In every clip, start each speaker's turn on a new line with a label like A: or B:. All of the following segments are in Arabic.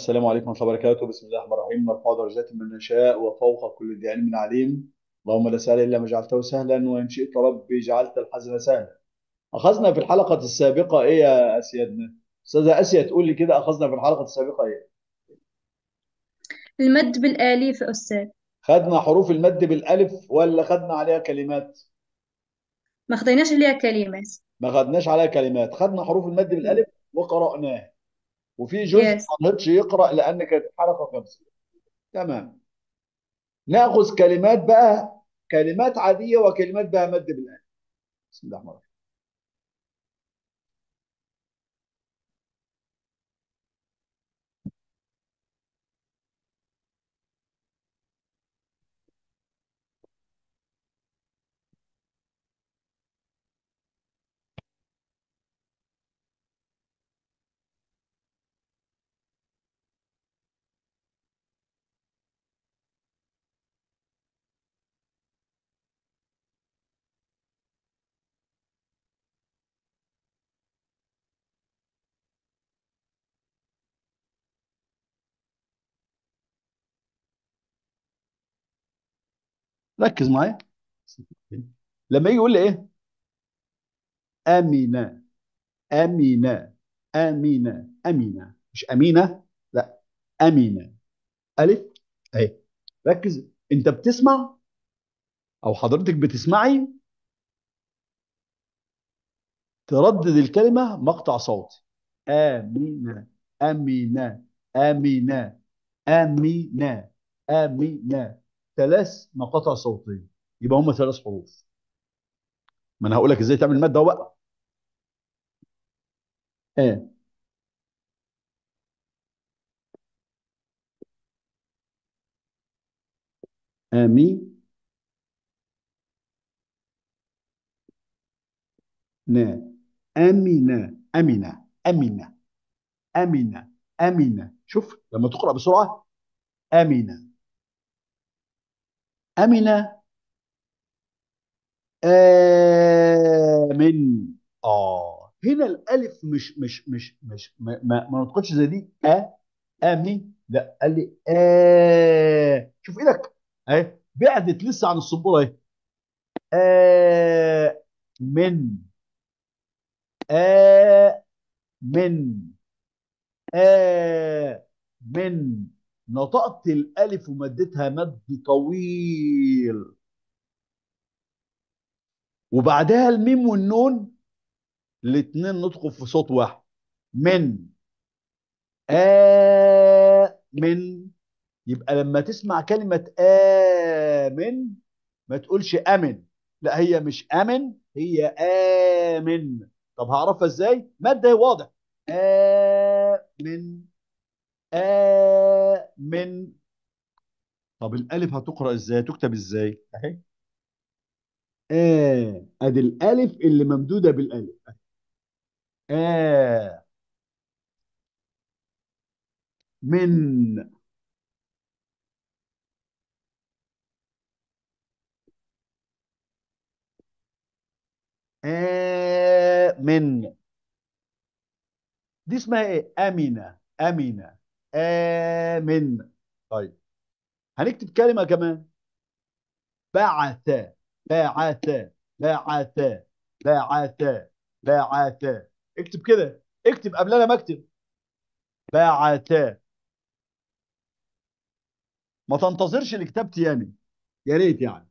A: السلام عليكم ورحمة الله وبركاته بسم الله الرحمن الرحيم نرفع درجات من نشاء وفوق كل ذي علم عليم اللهم لا سهل إلا ما جعلته سهلا وإن شئت ربي جعلت الحزن سهلا أخذنا في الحلقة السابقة إيه يا أسيادنا أستاذة أسيا تقول لي كده أخذنا في الحلقة السابقة إيه المد بالآليف يا أستاذ خدنا حروف المد بالألف ولا خدنا عليها كلمات ما خدناش عليها كلمات ما خدناش عليها كلمات خدنا حروف المد بالألف وقرأناه وفي جزء yes. ما قدرش يقرا لان كانت الحلقه 50 تمام ناخذ كلمات بقى كلمات عاديه وكلمات بها مد بالالف بسم الله الرحمن الرحيم ركز معايا
B: لما يجي يقول لي ايه
A: امينه امينه امينه امينه مش امينه لا امينه الف اهي ركز انت بتسمع او حضرتك بتسمعي تردد الكلمه مقطع صوتي امينه امينه امينه امينه امينه ثلاث مقاطع صوتيه يبقى هم ثلاث حروف ما انا هقول لك ازاي تعمل الماده بقى ايه امي نا أمنة أمنة أمنة أمنة أمنة شوف لما تقرأ بسرعة أمنة أمن آمن آه هنا الألف مش مش مش مش ما, ما نطقتش زي دي أ أمن لا قال لي آه شوف إيدك أهي بعدت لسه عن السنبورة أهي آه من آه من آه من نطقت الالف ومدتها مد طويل وبعدها الميم والنون الاثنين نطقوا في صوت واحد من آ من يبقى لما تسمع كلمة آمن ما تقولش أمن لا هي مش أمن هي آمن طب هعرفها ازاي؟ مادة واضح آمن آمن من طب الالف هتقرا ازاي تكتب ازاي اهي آه ادي الالف اللي ممدوده بالالف آه من من دي اسمها ايه؟ أمنة أمنة آمن طيب هنكتب كلمة كمان بعث بعث بعث بعث بعث اكتب كده اكتب انا ما اكتب بعث ما تنتظرش الكتاب يعني يا ريت يعني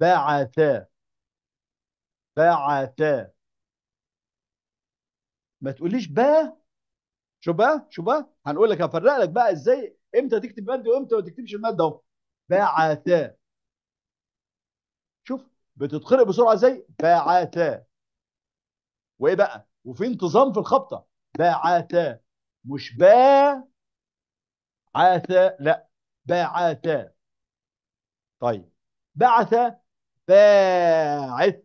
A: بعث بعث ما تقوليش با شو با شو با هنقول لك هفرق لك بقى ازاي امتى تكتب ماده وامتى ما تكتبش الماده اهو بعث شوف بتتقرأ بسرعه ازاي بعث وايه بقى وفي انتظام في الخبطه بعث مش با عاث لا بعث طيب بعث باعت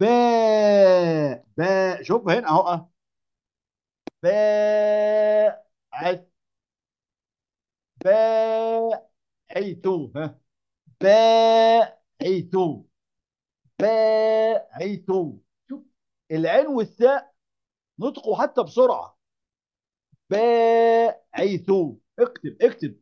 A: باء باء شوف هنا اهو باء اه. باء باعت ها باء باء باعت شوف العين والثاء نطقوا حتى بسرعه باء باعت اكتب اكتب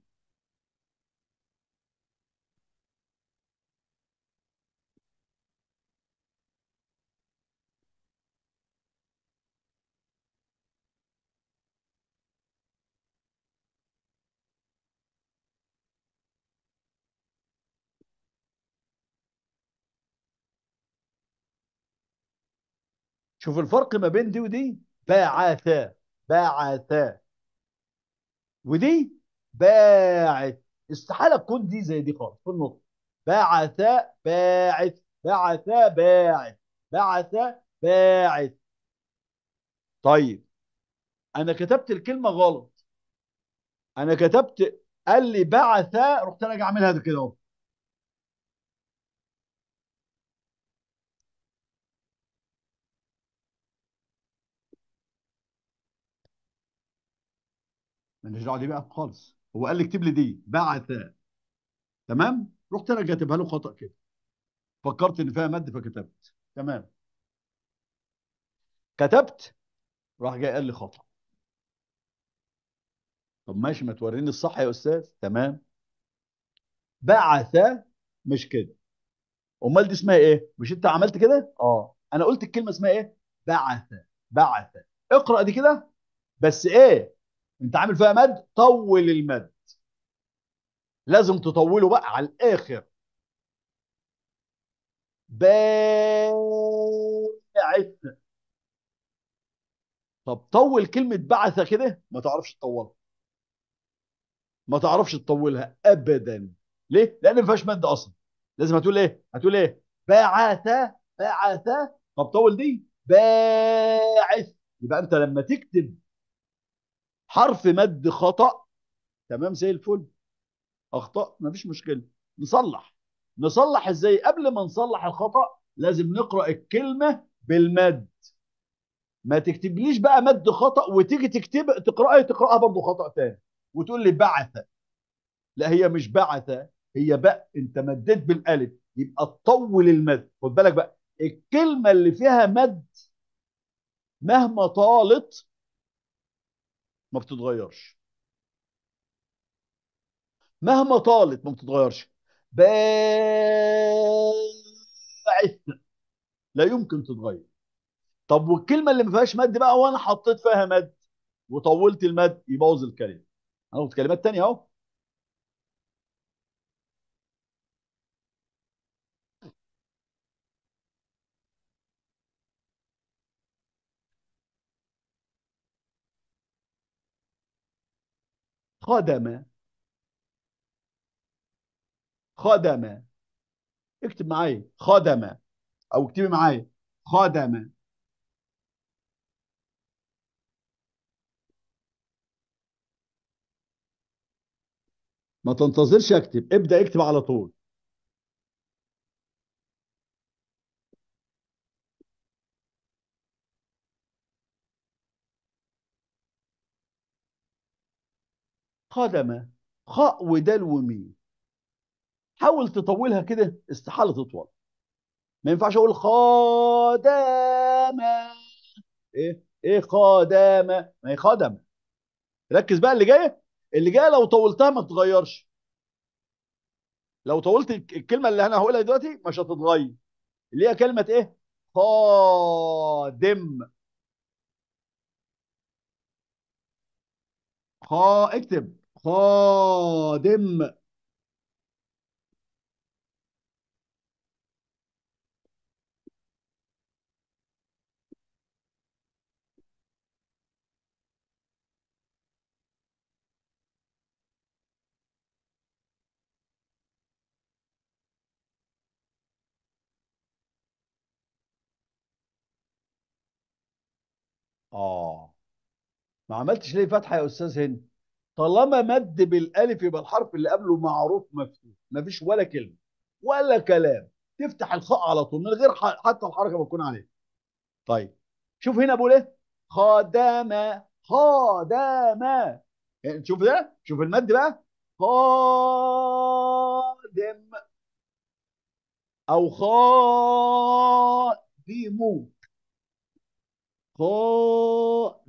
A: شوف الفرق ما بين دي ودي باعتا باعتا ودي باعت استحاله تكون دي زي دي خالص في النطق باعتا باعت بعثا باعت بعثا باعت طيب انا كتبت الكلمه غلط انا كتبت قال لي بعث رحت انا اجي اعملها كده اهو مالناش دعوه دي بقى خالص هو قال لي اكتب لي دي بعث تمام رحت انا كاتبها له خطا كده فكرت ان فيها مد فكتبت تمام كتبت راح جاي قال لي خطا طب ماشي ما توريني الصح يا استاذ تمام بعث مش كده امال دي اسمها ايه مش انت عملت كده اه انا قلت الكلمه اسمها ايه بعث بعث اقرا دي كده بس ايه انت عامل فيها مد طول المد لازم تطوله بقى على الاخر باعث طب طول كلمة بعث كده ما تعرفش تطولها ما تعرفش تطولها ابدا ليه؟ لان ما فيهاش مد اصلا لازم هتقول ايه؟ هتقول ايه؟ بعث بعث طب طول دي باعث يبقى انت لما تكتب حرف مد خطأ تمام زي الفل أخطاء مفيش مشكلة نصلح نصلح إزاي قبل ما نصلح الخطأ لازم نقرأ الكلمة بالمد ما تكتبليش بقى مد خطأ وتيجي تكتب تقرأها تقرأها برضه خطأ تاني وتقول لي بعث لا هي مش بعث هي بقى انت مديت بالالف يبقى تطول المد خد بالك بقى الكلمه اللي فيها مد مهما طالت ما بتتغيرش مهما طالت ما بتتغيرش باعث لا يمكن تتغير طب والكلمه اللي ما فيهاش مد بقى وانا حطيت فيها مد وطولت المد يبوظ الكلمه هاخد كلمات تانية اهو خدم خدم اكتب معايا خدم او اكتبي معايا خدم ما تنتظرش اكتب ابدا اكتب على طول قدم خاء ودال وميم حاول تطولها كده استحاله تطول ما ينفعش اقول خدامه ايه ايه خادم ما هي خدمه ركز بقى اللي جايه اللي جايه لو طولتها ما تتغيرش لو طولت الكلمه اللي انا هقولها دلوقتي مش هتتغير اللي هي كلمه ايه خادم خا اكتب قادم اه ما عملتش ليه فتحه يا استاذ هند طالما مد بالالف يبقى الحرف اللي قبله معروف مفتوح مفيش ولا كلمه ولا كلام تفتح الخاء على طول من غير حتى الحركه ما تكون عليه طيب شوف هنا بقول ايه خادم خادم يعني شوف ده شوف المد بقى خادم او خادمو خادمو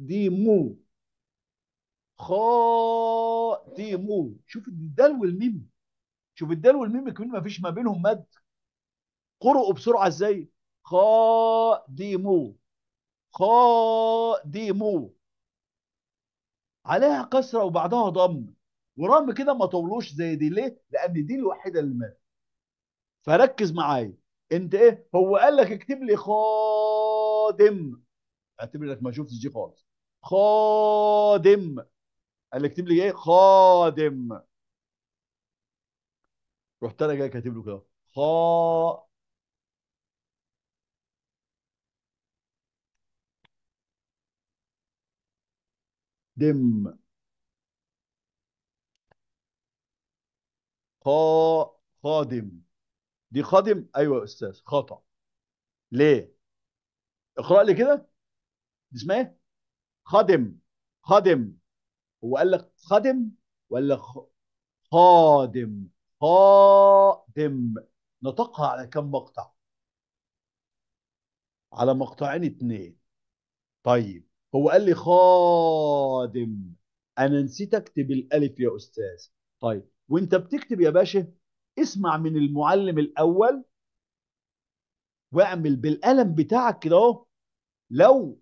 A: خاتموا شوف الدال والميم شوف الدال والميم كمان ما فيش ما بينهم مد قرؤوا بسرعه ازاي خادموا خادموا عليها كسره وبعدها ضم ورغم كده ما طولوش زي دي ليه؟ لان دي الوحيده اللي ماتت فركز معايا انت ايه؟ هو قال لك اكتب لي خادم اعتبر انك ما شفتش دي خالص خادم قال لي اكتب لي ايه خادم رحت انا جاي كاتب له كده خا دم خا خادم دي خادم ايوه يا استاذ خطا ليه اقرا لي كده دي اسمها ايه خادم خادم هو قال لك خادم ولا خادم خادم نطقها على كم مقطع على مقطعين اتنين طيب هو قال لي خادم انا نسيت اكتب الالف يا استاذ طيب وانت بتكتب يا باشا اسمع من المعلم الاول واعمل بالقلم بتاعك كده اهو لو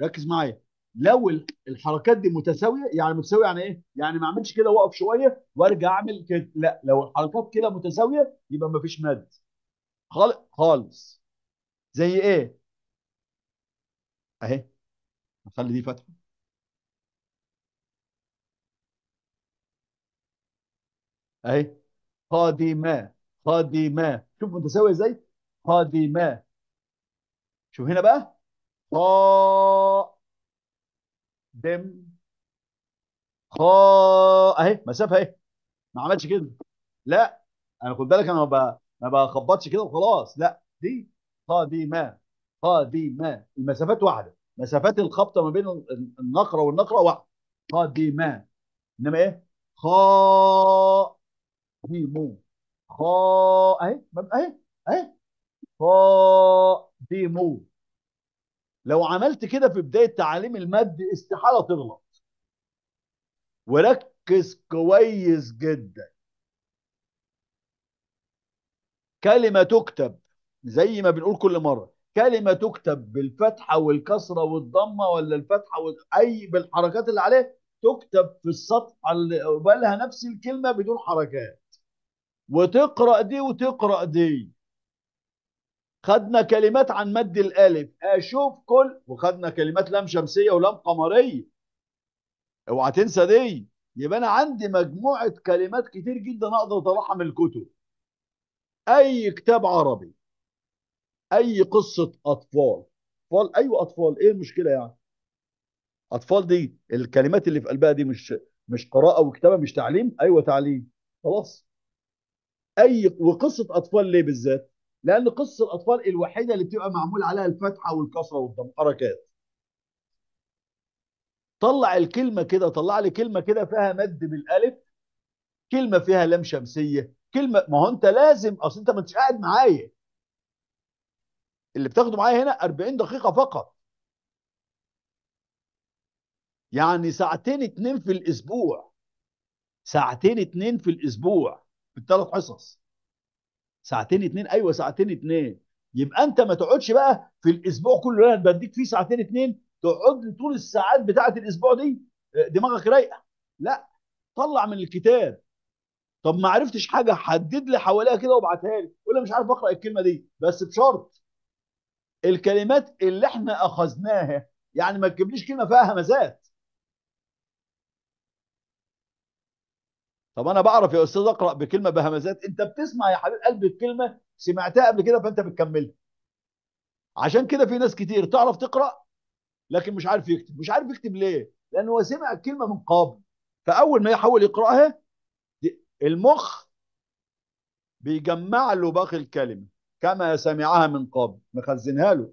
A: ركز معايا لو الحركات دي متساويه يعني متساويه يعني ايه؟ يعني ما اعملش كده واقف شويه وارجع اعمل كده لا لو الحركات كده متساويه يبقى ما فيش مد خالص زي ايه؟ اهي نخلي دي فاتحه اهي قادمه قادمه شوف متساويه ازاي؟ قادمه شوف هنا بقى قادمه دم خا اهي مسافه اهي ما عملش كده لا انا خد بالك انا ما ما بخبطش كده وخلاص لا دي قادمه قادمه المسافات واحده مسافات الخبطه ما بين النقره والنقره واحده قادمه انما ايه خا دي مو خا اهي اهي اهي خا دي مو لو عملت كده في بداية تعاليم المد استحالة تغلط وركز كويس جدا كلمة تكتب زي ما بنقول كل مرة كلمة تكتب بالفتحة والكسرة والضمة ولا الفتحة وال... أي بالحركات اللي عليه تكتب في السطح اللي قبلها نفس الكلمة بدون حركات وتقرأ دي وتقرأ دي خدنا كلمات عن مد الالف اشوف كل وخدنا كلمات لام شمسيه ولام قمريه اوعى تنسى دي يبقى انا عندي مجموعه كلمات كتير جدا اقدر اطلعها من الكتب اي كتاب عربي اي قصه اطفال اطفال ايوه اطفال ايه المشكله يعني اطفال دي الكلمات اللي في قلبها دي مش مش قراءه وكتابه مش تعليم ايوه تعليم خلاص اي وقصه اطفال ليه بالذات لان قصه الاطفال الوحيده اللي بتبقى معمول عليها الفتحه والكسره والحركات طلع الكلمه كده طلع لي كلمه كده فيها مد بالالف كلمه فيها لام شمسيه كلمه ما هو انت لازم اصل انت ما انتش قاعد معايا اللي بتاخده معايا هنا 40 دقيقه فقط يعني ساعتين اتنين في الاسبوع ساعتين اتنين في الاسبوع في الثلاث حصص ساعتين اتنين ايوه ساعتين اتنين يبقى انت ما تقعدش بقى في الاسبوع كله اللي انا بديك فيه ساعتين اتنين تقعد طول الساعات بتاعه الاسبوع دي آه، دماغك رايقه لا طلع من الكتاب طب ما عرفتش حاجه حدد لي حواليها كده وابعتها لي ولا مش عارف اقرا الكلمه دي بس بشرط الكلمات اللي احنا اخذناها يعني ما تجيبليش كلمه فيها همزات طب انا بعرف يا استاذ اقرا بكلمه بهمزات انت بتسمع يا حبيب قلبي الكلمه سمعتها قبل كده فانت بتكملها عشان كده في ناس كتير تعرف تقرا لكن مش عارف يكتب مش عارف يكتب ليه لان هو سمع الكلمه من قبل فاول ما يحاول يقراها المخ بيجمع له باقي الكلمه كما سمعها من قبل مخزنها له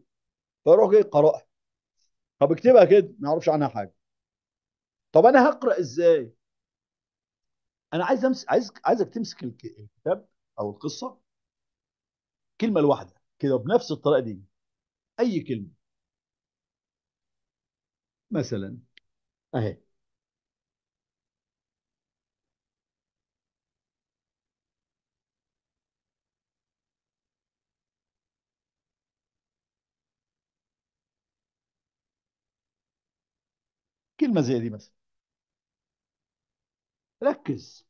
A: فيروح جاي قراها طب اكتبها كده ما يعرفش عنها حاجه طب انا هقرا ازاي انا عايز أمس... عايز عايزك تمسك الكتاب او القصه كلمه لوحده كده بنفس الطريقه دي اي كلمه مثلا اهي كلمه زي دي مثلا ركز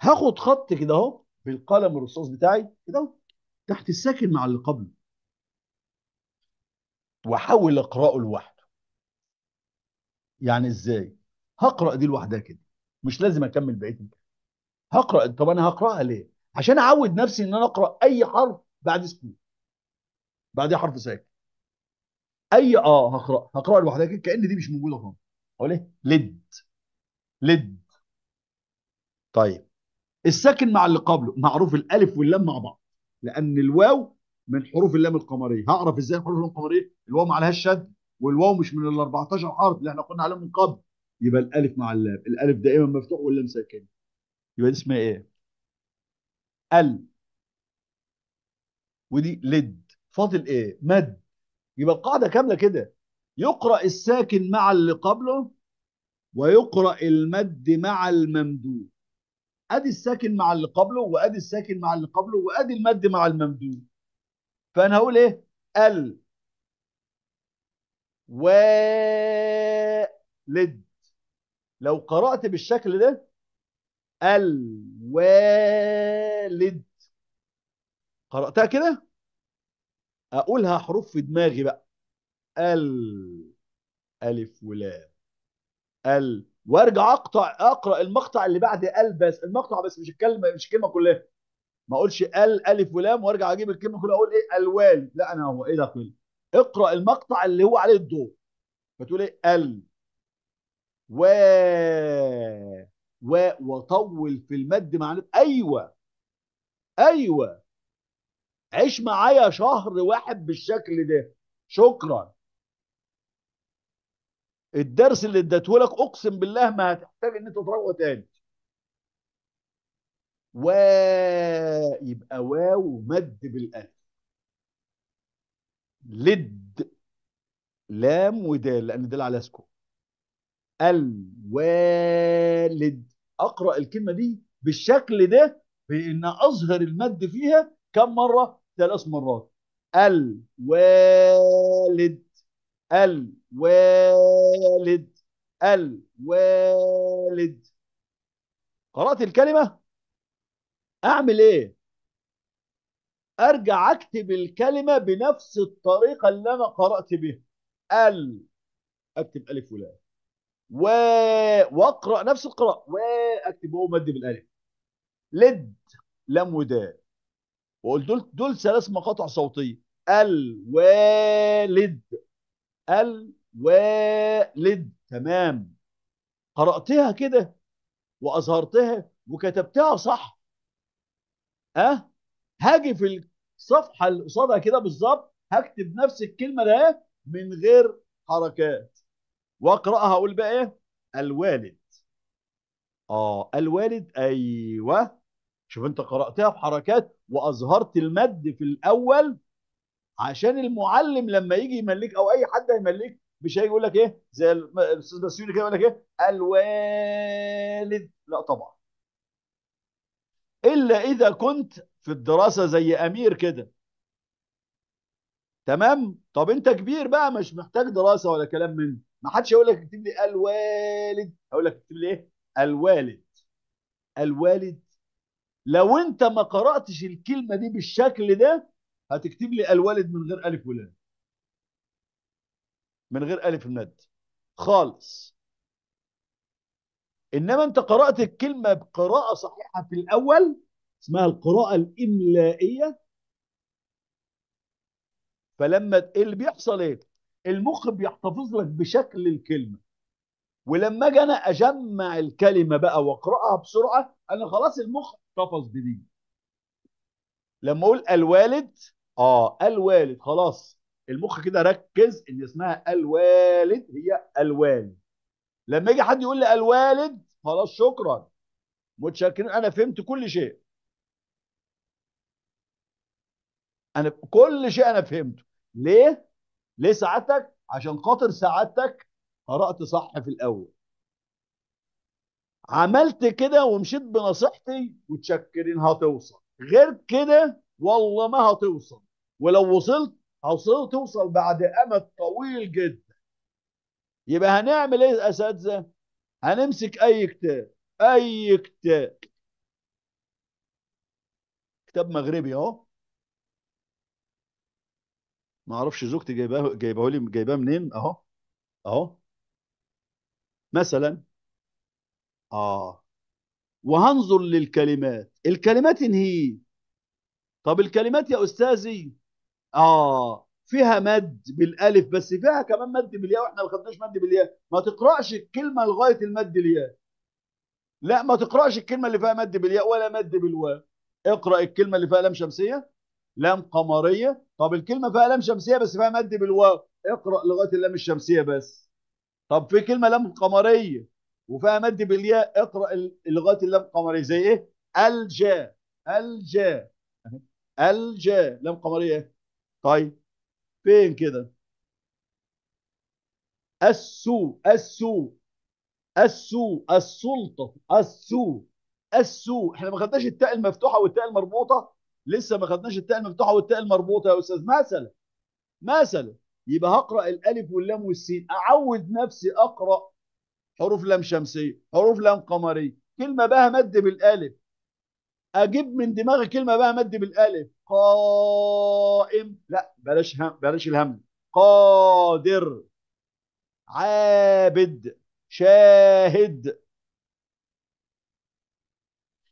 A: هاخد خط كده اهو بالقلم الرصاص بتاعي كده اهو تحت الساكن مع اللي قبله واحاول اقراه لوحده يعني ازاي هقرا دي لوحدها كده مش لازم اكمل بقيه هقرا طب انا هقراها ليه عشان اعود نفسي ان انا اقرا اي حرف بعد سكون بعد حرف ساكن اي اه هقرا هقرا لوحدها كده كان دي مش موجوده خالص اقول ايه لد لد طيب الساكن مع اللي قبله معروف الالف واللام مع بعض لان الواو من حروف اللام القمريه هعرف ازاي حروف اللام القمريه الواو ما عليهاش شد والواو مش من ال 14 حرف اللي احنا قلنا عليهم من قبل يبقى الالف مع اللام الالف دائما مفتوح واللام ساكن يبقى دي اسمها ايه ال ودي لد فاضل ايه مد يبقى القاعده كامله كده يقرا الساكن مع اللي قبله ويقرا المد مع الممدود ادي الساكن مع اللي قبله وادي الساكن مع اللي قبله وادي المد مع الممدود فانا هقول ايه ال والد لو قرات بالشكل ده ال الوالد قراتها كده اقولها حروف في دماغي بقى ال الف ولام ال وارجع اقطع اقرا المقطع اللي بعد ال بس المقطع بس مش الكلمه مش الكلمه كلها ما اقولش ال الف ولام وارجع اجيب الكلمه كلها اقول ايه الوال لا انا هو ايه ده كله اقرا المقطع اللي هو عليه الضوء فتقول ايه ال و و وطول في المد مع ايوه ايوه عيش معايا شهر واحد بالشكل ده شكرا الدرس اللي اديته لك اقسم بالله ما هتحتاج ان انت تروقه تاني و يبقى واو مد بالالف لد لام ودال لان دال على سكون الوالد اقرا الكلمه دي بالشكل ده بان اظهر المد فيها كم مره ثلاث مرات الوالد ال والد الوالد قرأت الكلمة أعمل إيه؟ أرجع أكتب الكلمة بنفس الطريقة اللي أنا قرأت بها ال أكتب ألف ولام و وأقرأ نفس القراءة وأكتب هو مد بالألف لد لم ود وقلت دول دول ثلاث مقاطع صوتية الوالد ال والد تمام قرأتها كده وأظهرتها وكتبتها صح أه هاجي في الصفحة اللي قصادها كده بالظبط هكتب نفس الكلمة ده من غير حركات وأقرأها أقول بقى إيه الوالد آه الوالد أيوه شوف أنت قرأتها بحركات وأظهرت المد في الأول عشان المعلم لما يجي يملك او اي حد هيملك مش هيجي يقول لك ايه زي الاستاذ بسيوني كده يقول لك ايه الوالد لا طبعا الا اذا كنت في الدراسه زي امير كده تمام طب انت كبير بقى مش محتاج دراسه ولا كلام من ما حدش هيقول لك اكتب لي الوالد هقول لك اكتب لي ايه الوالد الوالد لو انت ما قراتش الكلمه دي بالشكل ده هتكتب لي الوالد من غير الف ولام من غير ألف مد خالص إنما أنت قرأت الكلمة بقراءة صحيحة في الأول اسمها القراءة الإملائية فلما اللي بيحصل إيه؟ المخ بيحتفظ لك بشكل الكلمة ولما أجي أنا أجمع الكلمة بقى وأقرأها بسرعة أنا خلاص المخ احتفظ بدي لما أقول الوالد آه الوالد خلاص المخ كده ركز ان اسمها الوالد هي الوالد لما يجي حد يقول لي الوالد خلاص شكرا متشكرين انا فهمت كل شيء انا كل شيء انا فهمته ليه ليه سعادتك عشان خاطر سعادتك قرات صح في الاول عملت كده ومشيت بنصيحتي متشكرين هتوصل غير كده والله ما هتوصل ولو وصلت هوصل توصل بعد امد طويل جدا يبقى هنعمل ايه يا اساتذه هنمسك اي كتاب اي كتاب كتاب مغربي اهو ما اعرفش زوجتي جايباه جايباه لي جايباه منين اهو اهو مثلا اه وهنظر للكلمات الكلمات انهي طب الكلمات يا استاذي اه فيها مد بالالف بس فيها كمان مد بالياء واحنا ما خدناش مد بالياء ما تقراش الكلمه لغايه المد الياء لا ما تقراش الكلمه اللي فيها مد بالياء ولا مد بالواو اقرا الكلمه اللي فيها لام شمسيه لام قمريه طب الكلمه فيها لام شمسيه بس فيها مد بالواو اقرا لغايه اللام الشمسيه بس طب في كلمه لام قمريه وفيها مد بالياء اقرا لغايه اللام القمريه زي ايه الجا الجا الجا لام قمريه إيه؟ طيب فين كده السوء السوء السوء السلطه السوء السوء احنا ما خدناش التاء المفتوحه والتاء المربوطه لسه ما خدناش التاء المفتوحه والتاء المربوطه يا استاذ مثلا مثلا يبقى هقرا الالف واللام والسين اعود نفسي اقرا حروف لام شمسيه حروف لام قمريه كلمه بها مد بالالف اجيب من دماغي كلمه بها مد بالالف قائم لا بلاش هم بلاش الهم قادر عابد شاهد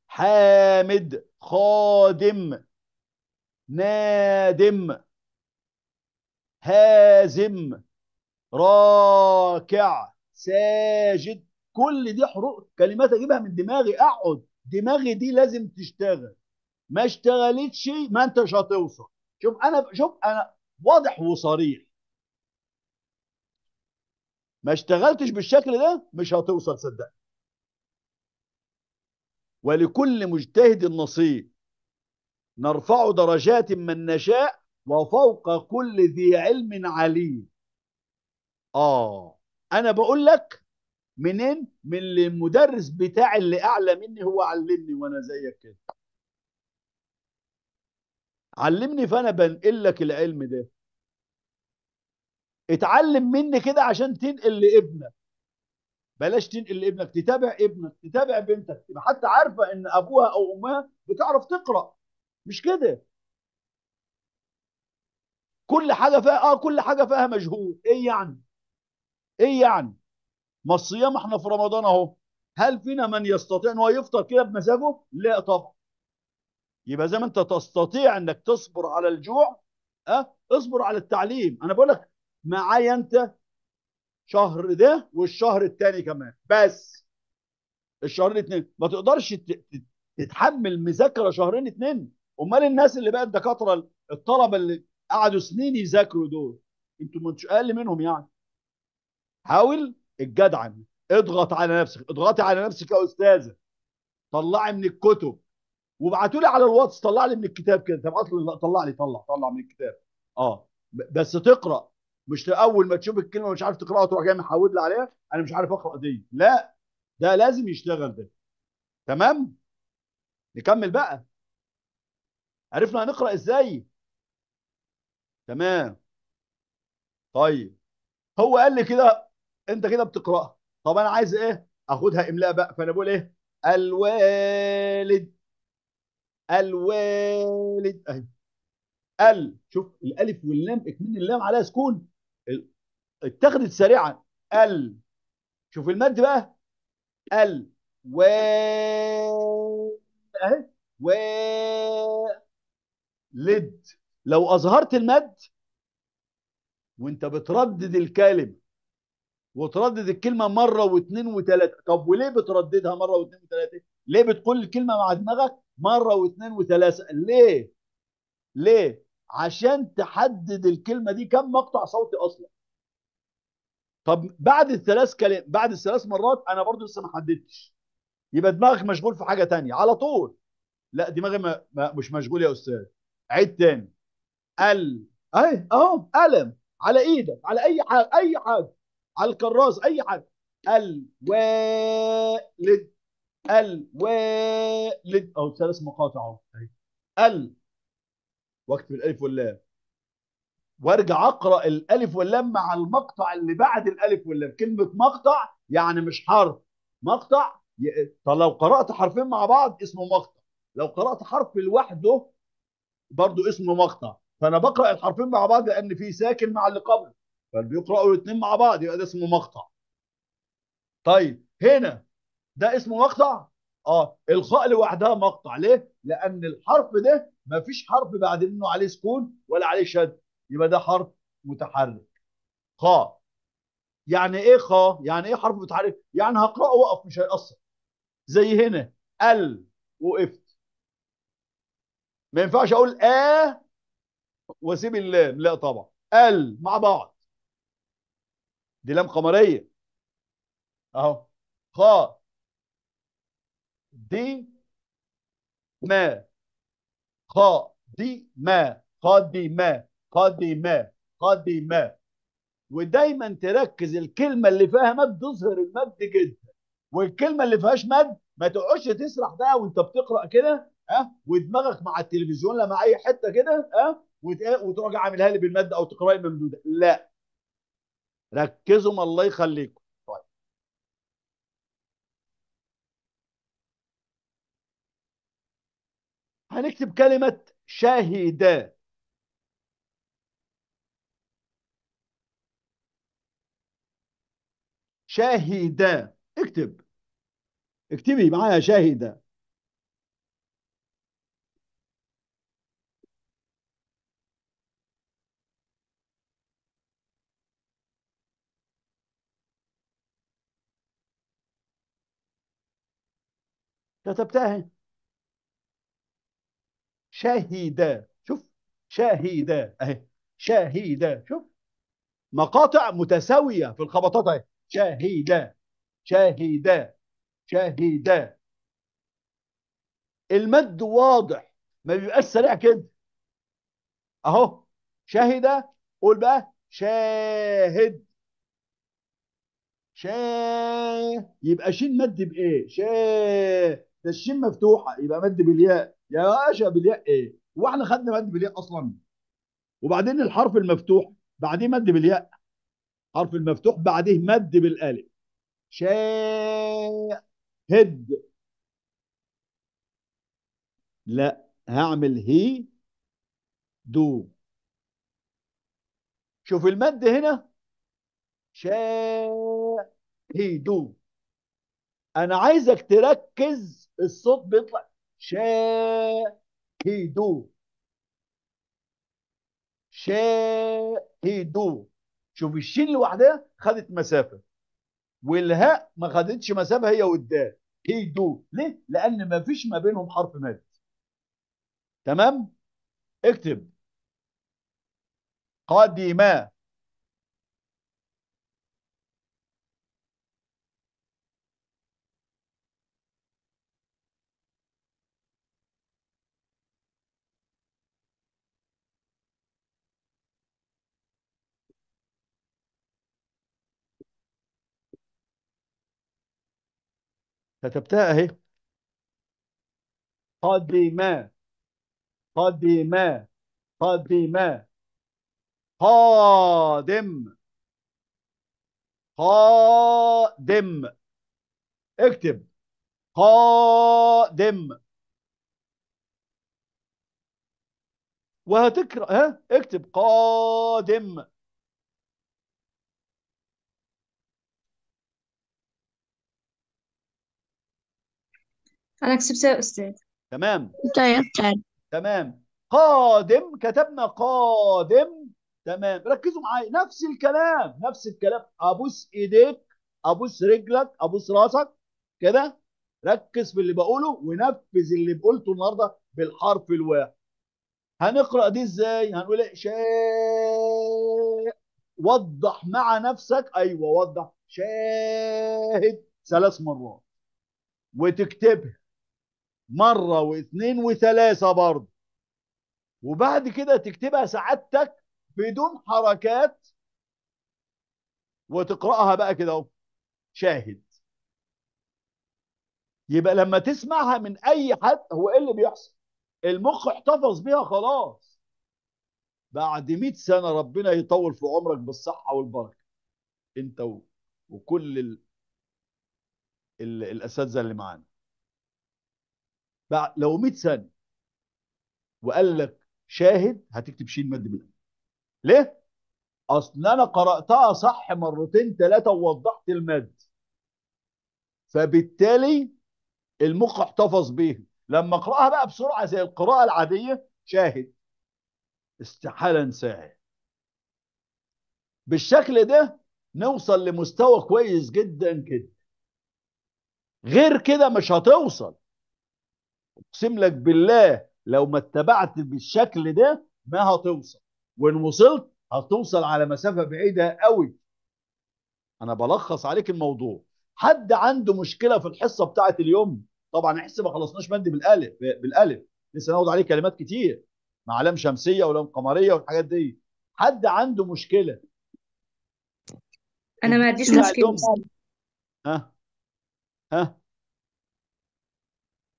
A: حامد خادم نادم هازم راكع ساجد كل دي حروف كلمات اجيبها من دماغي اقعد دماغي دي لازم تشتغل ما اشتغلتش ما انتش هتوصل شوف انا شوف انا واضح وصريح ما اشتغلتش بالشكل ده مش هتوصل صدقني ولكل مجتهد نصيب نرفع درجات من نشاء وفوق كل ذي علم عليم اه انا بقول لك منين من المدرس بتاعي اللي اعلى مني هو علمني وانا زيك كده علمني فانا بنقل لك العلم ده اتعلم مني كده عشان تنقل لابنك بلاش تنقل لابنك تتابع ابنك تتابع بنتك تبقى حتى عارفه ان ابوها او امها بتعرف تقرا مش كده كل حاجه فيها اه كل حاجه فيها مجهود ايه يعني ايه يعني ما الصيام احنا في رمضان اهو هل فينا من يستطيع ان هو يفطر كده بمزاجه لا طبعا يبقى زي ما انت تستطيع انك تصبر على الجوع اه اصبر على التعليم انا بقول لك معايا انت شهر ده والشهر الثاني كمان بس الشهرين الاثنين ما تقدرش تتحمل مذاكره شهرين اثنين امال الناس اللي بقت دكاتره الطلبه اللي قعدوا سنين يذاكروا دول انتوا مش اقل منهم يعني حاول الجدعن اضغط على نفسك اضغطي على نفسك يا استاذه طلعي من الكتب وابعتوا لي على الواتس طلع لي من الكتاب كده طب اصل طلع لي طلع طلع من الكتاب اه بس تقرا مش اول ما تشوف الكلمه مش عارف تقراها تروح جاي محود لي عليها انا مش عارف اقرا دي لا ده لازم يشتغل ده تمام نكمل بقى عرفنا هنقرا ازاي تمام طيب هو قال لي كده انت كده بتقراها طب انا عايز ايه اخدها املاء بقى فانا بقول ايه الوالد الوالد اهي ال شوف الالف واللام اكمن اللام عليها سكون اتخذت سريعا ال شوف المد بقى ال و اهي و لد لو اظهرت المد وانت بتردد الكلمه وتردد الكلمه مره واثنين وثلاثه طب وليه بترددها مره واثنين وثلاثه ليه بتقول الكلمه مع دماغك مره واثنين وثلاثه ليه؟ ليه؟ عشان تحدد الكلمه دي كم مقطع صوتي اصلا طب بعد الثلاث كلام بعد الثلاث مرات انا برضو لسه ما حددتش يبقى دماغك مشغول في حاجه ثانيه على طول لا دماغي ما... ما مش مشغول يا استاذ عيد ثاني. ال اهي اهو قلم على ايدك على اي حاجه اي حاجه على الكراس اي حاجه الوالد الوالد او ثلاث مقاطع اهو ال واكتب الالف واللام وارجع اقرا الالف واللام مع المقطع اللي بعد الالف واللام كلمه مقطع يعني مش حرف مقطع طب لو قرات حرفين مع بعض اسمه مقطع لو قرات حرف لوحده برضو اسمه مقطع فانا بقرا الحرفين مع بعض لان في ساكن مع اللي قبله فبيقراوا الاثنين مع بعض يبقى ده اسمه مقطع طيب هنا ده اسمه مقطع اه الخاء لوحدها مقطع ليه لان الحرف ده مفيش حرف بعد منه عليه سكون ولا عليه شد يبقى ده حرف متحرك خاء يعني ايه خاء يعني ايه حرف متحرك يعني هقراه واقف مش هيأثر زي هنا ال وقفت ما ينفعش اقول اه واسيب اللام لا طبعا ال مع بعض دي لام قمريه اهو خاء دي ما ما ما قادي ما قادي ما ودايما تركز الكلمة اللي فيها مد تظهر المد جدا والكلمة اللي فيهاش مد ما تقعدش تسرح بقى وانت بتقرأ كده ها أه؟ ودماغك مع التلفزيون لا مع اي حتة كده ها أه؟ وتقعد عاملها لي بالمد او تقرأي ممدودة لا ركزوا ما الله يخليكم هنكتب كلمة شاهد شاهد اكتب اكتبي معايا شاهد كتبتها شهد شوف شهد اهي شهد شوف مقاطع متساويه في الخبطات اهي شهد شهد شهد المد واضح ما بيبقاش سريع كده اهو شهد قول بقى شاهد شا يبقى شين مد بايه شا ده الشين مفتوحه يبقى مد بالياء يا باشا بالياء ايه هو احنا خدنا مد بالياء اصلا وبعدين الحرف المفتوح بعديه مد بالياء حرف المفتوح بعديه مد بالالف شا هد لا هعمل هي دو شوف المد هنا شاهدوا انا عايزك تركز الصوت بيطلع شاهدوا شاهدوا شوف الشين لوحدها خدت مسافه والهاء ما خدتش مسافه هي والدال هيدو ليه؟ لان ما فيش ما بينهم حرف مد تمام؟ اكتب قادما كتبتها اهي قدما قدما قدما قادم قادم اكتب قادم وهتكره ها اكتب قادم أنا كسبتها يا أستاذ تمام طيب تمام قادم كتبنا قادم تمام ركزوا معايا نفس الكلام نفس الكلام ابوس ايديك ابوس رجلك ابوس راسك كده ركز في اللي بقوله ونفذ اللي قلته النهارده بالحرف الواحد هنقرا دي ازاي هنقول ايه وضح مع نفسك ايوه وضح شاهد ثلاث مرات وتكتبها مرة واثنين وثلاثة برضه وبعد كده تكتبها سعادتك بدون حركات وتقرأها بقى كده اهو شاهد يبقى لما تسمعها من اي حد هو ايه اللي بيحصل المخ احتفظ بيها خلاص بعد 100 سنة ربنا يطول في عمرك بالصحة والبركة انت وكل ال... ال... الاساتذة اللي معانا بعد لو 100 سنه وقال لك شاهد هتكتب شين مد بالالف ليه؟ اصل انا قراتها صح مرتين ثلاثه ووضحت المد فبالتالي المخ احتفظ بيها لما اقراها بقى بسرعه زي القراءه العاديه شاهد استحاله انساها بالشكل ده نوصل لمستوى كويس جدا كده غير كده مش هتوصل اقسم لك بالله لو ما اتبعت بالشكل ده ما هتوصل وان وصلت هتوصل على مسافه بعيده قوي انا بلخص عليك الموضوع حد عنده مشكله في الحصه بتاعه اليوم طبعا احس ما خلصناش مادي بالالف بالالف لسه ناخد عليه كلمات كتير مع علام شمسيه ولام قمريه والحاجات دي حد عنده مشكله
B: انا ما عنديش مشكله
A: ها ها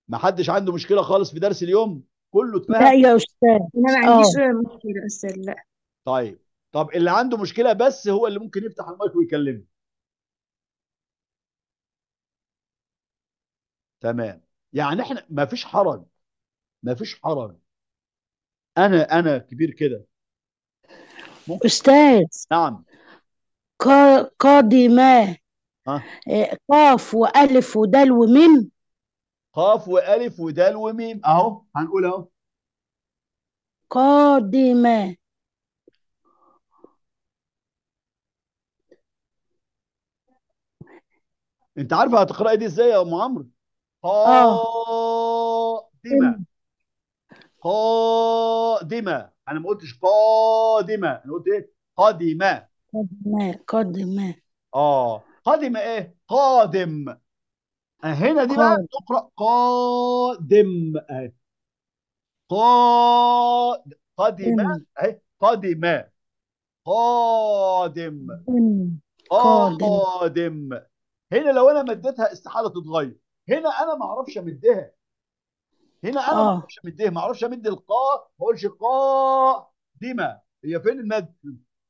A: ما حدش عنده مشكله خالص في درس اليوم كله تمام لا يا استاذ انا ما آه. عنديش مشكله استاذ لا طيب طب اللي عنده مشكله بس هو اللي ممكن يفتح المايك ويكلمني تمام يعني احنا ما فيش حرج ما فيش حرج انا انا كبير كده استاذ نعم قاضي ما آه، قاف والف ودال وميم قاف والف ودال وميم اهو هنقول اهو قادمة انت عارفه هتقراي دي ازاي يا ام عمرو قادمة آه. قادمة انا ما قلتش قادمة انا قلت ايه قادمة قادمة قادمة اه قادمة ايه قادم هنا دي بقى تقرا آه. قادم قادم قادمة اهي قادمة قادم قادم هنا لو انا مديتها استحاله تتغير هنا انا ما اعرفش امدها هنا انا ما آه. اعرفش امدها ما اعرفش امد القاء ما اقولش قا ديما هي فين المد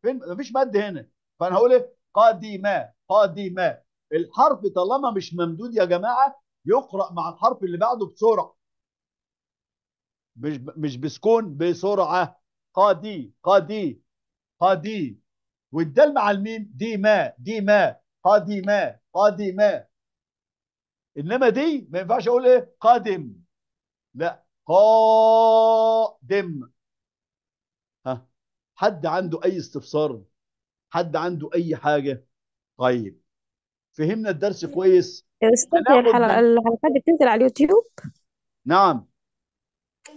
A: فين ما فيش مد هنا فانا هقول ايه قادمه قادمه الحرف طالما مش ممدود يا جماعه يقرا مع الحرف اللي بعده بسرعه مش مش بسكون بسرعه قادي قادي قادي والدال مع الميم دي ما دي ما قادي ما قادي ما انما دي ما ينفعش اقول ايه قادم لا قادم ها حد عنده اي استفسار حد عنده اي حاجه طيب فهمنا الدرس كويس استاذ الحلقة الحلقات دي بتنزل على اليوتيوب نعم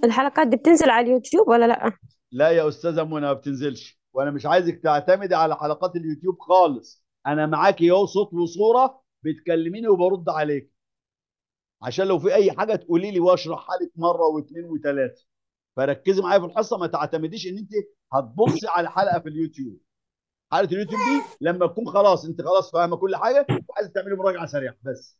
A: الحلقات دي بتنزل على اليوتيوب ولا لا لا يا استاذه منى ما بتنزلش وانا مش عايزك تعتمدي على حلقات اليوتيوب خالص انا معاكي اهو صوت وصوره بتكلميني وبرد عليك عشان لو في اي حاجه تقولي لي واشرحها لك مره واثنين وثلاثه فركزي معايا في الحصه ما تعتمديش ان انت هتبصي على حلقه في اليوتيوب حاله اليوتيوب دي لما تكون خلاص انت خلاص فاهمه كل حاجه وعايز تعملي مراجعه سريعه بس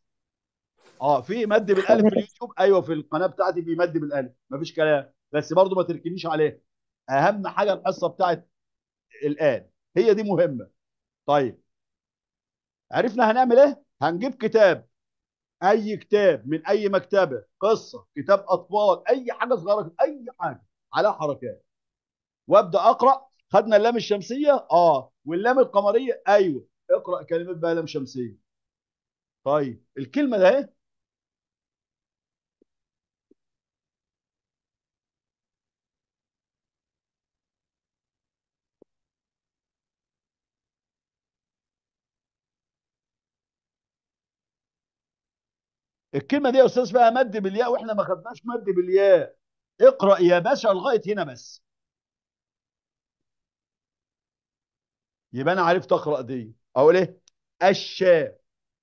A: اه في مد بالالف في اليوتيوب ايوه في القناه بتاعتي في مد بالالف مفيش كلام بس برضو ما تركنيش عليها اهم حاجه الحصه بتاعت الان هي دي مهمه طيب عرفنا هنعمل ايه هنجيب كتاب اي كتاب من اي مكتبه قصه كتاب اطفال اي حاجه صغيره اي حاجه على حركات وابدا اقرا خدنا اللام الشمسيه اه واللام القمريه ايوه اقرا كلمات بقى لام شمسيه طيب الكلمه ده ايه الكلمه دي يا استاذ بقى مد بالياء واحنا ما خدناش مد بالياء اقرا يا باشا لغايه هنا بس يبقى انا عرفت اقرا دي اقول ايه الشاء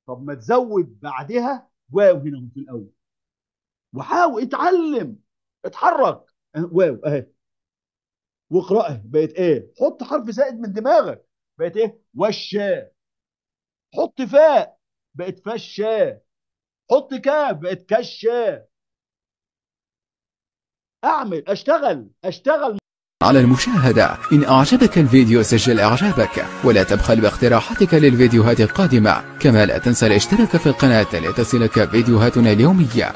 A: طب ما تزود بعدها واو هنا في الاول وحاول اتعلم اتحرك أه، واو اهي واقراها بقت ايه حط حرف زائد من دماغك بقت ايه والشاء حط فاء بقت فشاء حط كاف بقت كشاء اعمل اشتغل اشتغل على المشاهدة إن أعجبك الفيديو سجل إعجابك ولا تبخل باقتراحاتك للفيديوهات القادمة كما لا تنسى الاشتراك في القناة لتصلك فيديوهاتنا اليومية